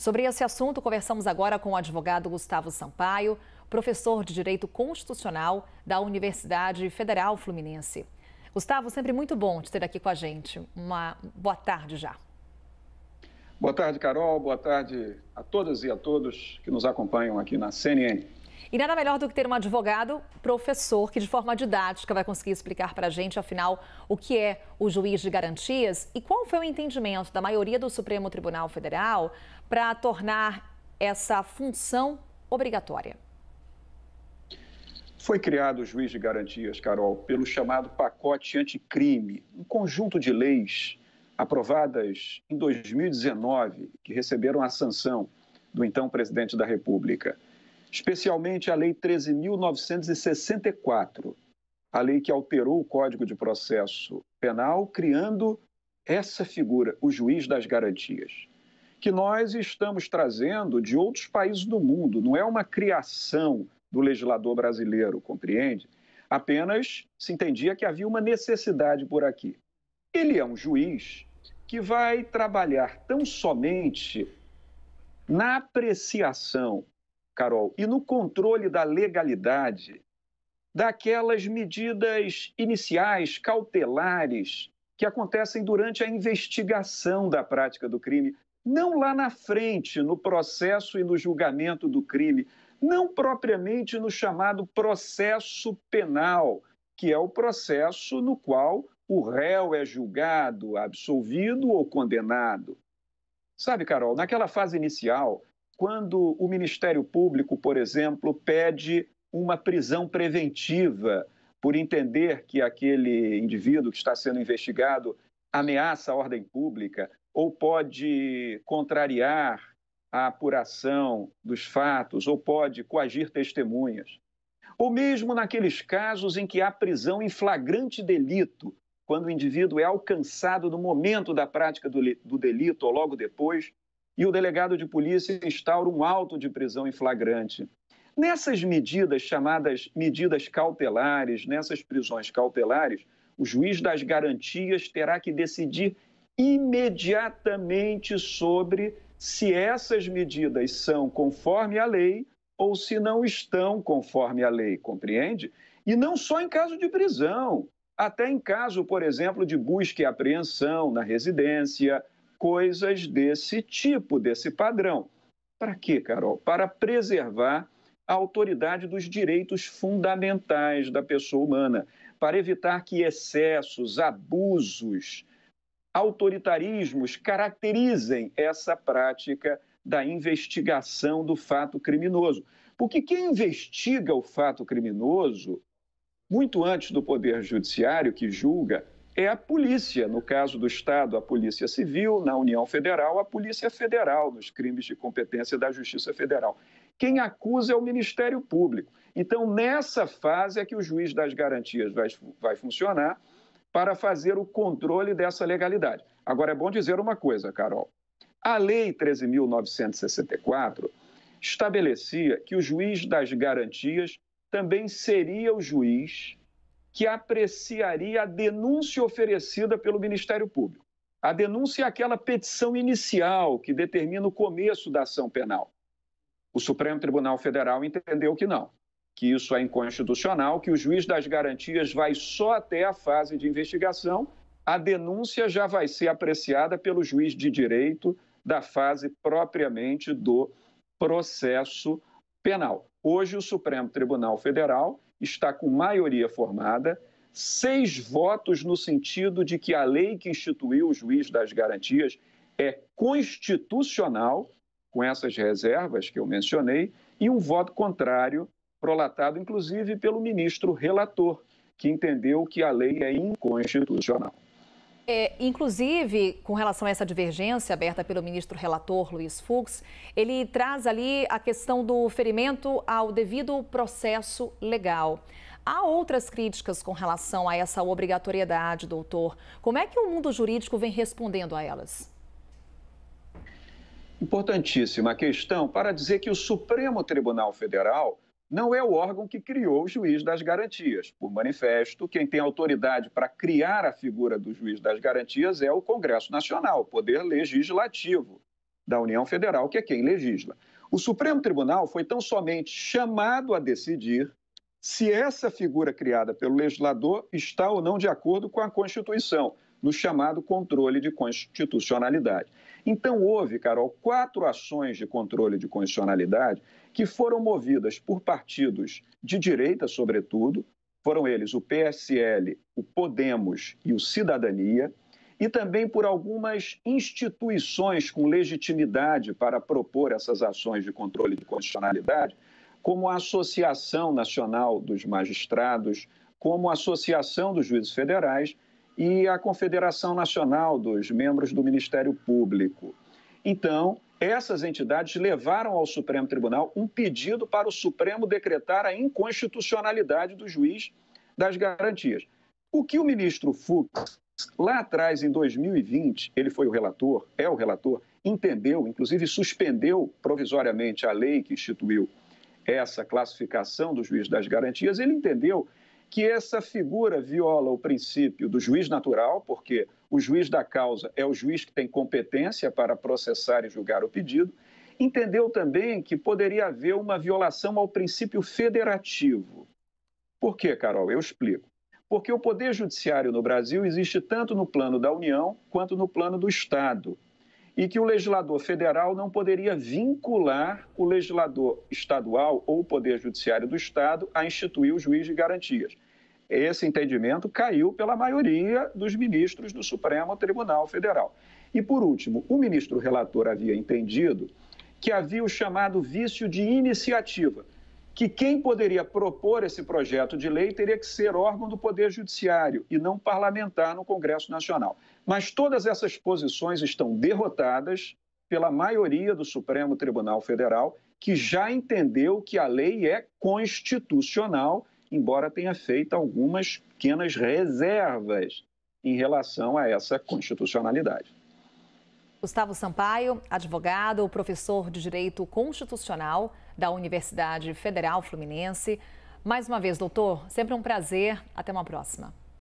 Sobre esse assunto, conversamos agora com o advogado Gustavo Sampaio, professor de Direito Constitucional da Universidade Federal Fluminense. Gustavo, sempre muito bom te ter aqui com a gente. Uma boa tarde já. Boa tarde, Carol. Boa tarde a todas e a todos que nos acompanham aqui na CNN. E nada melhor do que ter um advogado, professor, que de forma didática vai conseguir explicar para a gente, afinal, o que é o juiz de garantias e qual foi o entendimento da maioria do Supremo Tribunal Federal para tornar essa função obrigatória. Foi criado o juiz de garantias, Carol, pelo chamado pacote anticrime, um conjunto de leis aprovadas em 2019 que receberam a sanção do então presidente da República especialmente a Lei 13.964, a lei que alterou o Código de Processo Penal, criando essa figura, o juiz das garantias, que nós estamos trazendo de outros países do mundo, não é uma criação do legislador brasileiro, compreende? Apenas se entendia que havia uma necessidade por aqui. Ele é um juiz que vai trabalhar tão somente na apreciação Carol, e no controle da legalidade daquelas medidas iniciais, cautelares, que acontecem durante a investigação da prática do crime, não lá na frente, no processo e no julgamento do crime, não propriamente no chamado processo penal, que é o processo no qual o réu é julgado, absolvido ou condenado. Sabe, Carol, naquela fase inicial, quando o Ministério Público, por exemplo, pede uma prisão preventiva por entender que aquele indivíduo que está sendo investigado ameaça a ordem pública ou pode contrariar a apuração dos fatos ou pode coagir testemunhas. Ou mesmo naqueles casos em que há prisão em flagrante delito, quando o indivíduo é alcançado no momento da prática do, do delito ou logo depois e o delegado de polícia instaura um auto de prisão em flagrante. Nessas medidas, chamadas medidas cautelares, nessas prisões cautelares, o juiz das garantias terá que decidir imediatamente sobre se essas medidas são conforme a lei ou se não estão conforme a lei, compreende? E não só em caso de prisão, até em caso, por exemplo, de busca e apreensão na residência, coisas desse tipo, desse padrão. Para quê, Carol? Para preservar a autoridade dos direitos fundamentais da pessoa humana, para evitar que excessos, abusos, autoritarismos caracterizem essa prática da investigação do fato criminoso. Porque quem investiga o fato criminoso, muito antes do Poder Judiciário, que julga, é a polícia, no caso do Estado, a Polícia Civil, na União Federal, a Polícia Federal, nos crimes de competência da Justiça Federal. Quem acusa é o Ministério Público. Então, nessa fase é que o juiz das garantias vai, vai funcionar para fazer o controle dessa legalidade. Agora, é bom dizer uma coisa, Carol. A Lei 13.964 estabelecia que o juiz das garantias também seria o juiz que apreciaria a denúncia oferecida pelo Ministério Público. A denúncia é aquela petição inicial que determina o começo da ação penal. O Supremo Tribunal Federal entendeu que não, que isso é inconstitucional, que o juiz das garantias vai só até a fase de investigação, a denúncia já vai ser apreciada pelo juiz de direito da fase propriamente do processo penal. Hoje, o Supremo Tribunal Federal está com maioria formada, seis votos no sentido de que a lei que instituiu o juiz das garantias é constitucional, com essas reservas que eu mencionei, e um voto contrário, prolatado inclusive pelo ministro relator, que entendeu que a lei é inconstitucional. É, inclusive, com relação a essa divergência aberta pelo ministro relator Luiz Fux, ele traz ali a questão do ferimento ao devido processo legal. Há outras críticas com relação a essa obrigatoriedade, doutor. Como é que o mundo jurídico vem respondendo a elas? Importantíssima questão para dizer que o Supremo Tribunal Federal não é o órgão que criou o juiz das garantias. Por manifesto, quem tem autoridade para criar a figura do juiz das garantias é o Congresso Nacional, o poder legislativo da União Federal, que é quem legisla. O Supremo Tribunal foi tão somente chamado a decidir se essa figura criada pelo legislador está ou não de acordo com a Constituição no chamado controle de constitucionalidade. Então, houve, Carol, quatro ações de controle de constitucionalidade que foram movidas por partidos de direita, sobretudo, foram eles o PSL, o Podemos e o Cidadania, e também por algumas instituições com legitimidade para propor essas ações de controle de constitucionalidade, como a Associação Nacional dos Magistrados, como a Associação dos Juízes Federais e a Confederação Nacional dos Membros do Ministério Público. Então, essas entidades levaram ao Supremo Tribunal um pedido para o Supremo decretar a inconstitucionalidade do juiz das garantias. O que o ministro Fux, lá atrás, em 2020, ele foi o relator, é o relator, entendeu, inclusive suspendeu provisoriamente a lei que instituiu essa classificação do juiz das garantias, ele entendeu que essa figura viola o princípio do juiz natural, porque o juiz da causa é o juiz que tem competência para processar e julgar o pedido. Entendeu também que poderia haver uma violação ao princípio federativo. Por quê, Carol? Eu explico. Porque o poder judiciário no Brasil existe tanto no plano da União quanto no plano do Estado e que o legislador federal não poderia vincular o legislador estadual ou o Poder Judiciário do Estado a instituir o juiz de garantias. Esse entendimento caiu pela maioria dos ministros do Supremo Tribunal Federal. E, por último, o ministro relator havia entendido que havia o chamado vício de iniciativa que quem poderia propor esse projeto de lei teria que ser órgão do Poder Judiciário e não parlamentar no Congresso Nacional. Mas todas essas posições estão derrotadas pela maioria do Supremo Tribunal Federal, que já entendeu que a lei é constitucional, embora tenha feito algumas pequenas reservas em relação a essa constitucionalidade. Gustavo Sampaio, advogado, professor de Direito Constitucional da Universidade Federal Fluminense. Mais uma vez, doutor, sempre um prazer. Até uma próxima.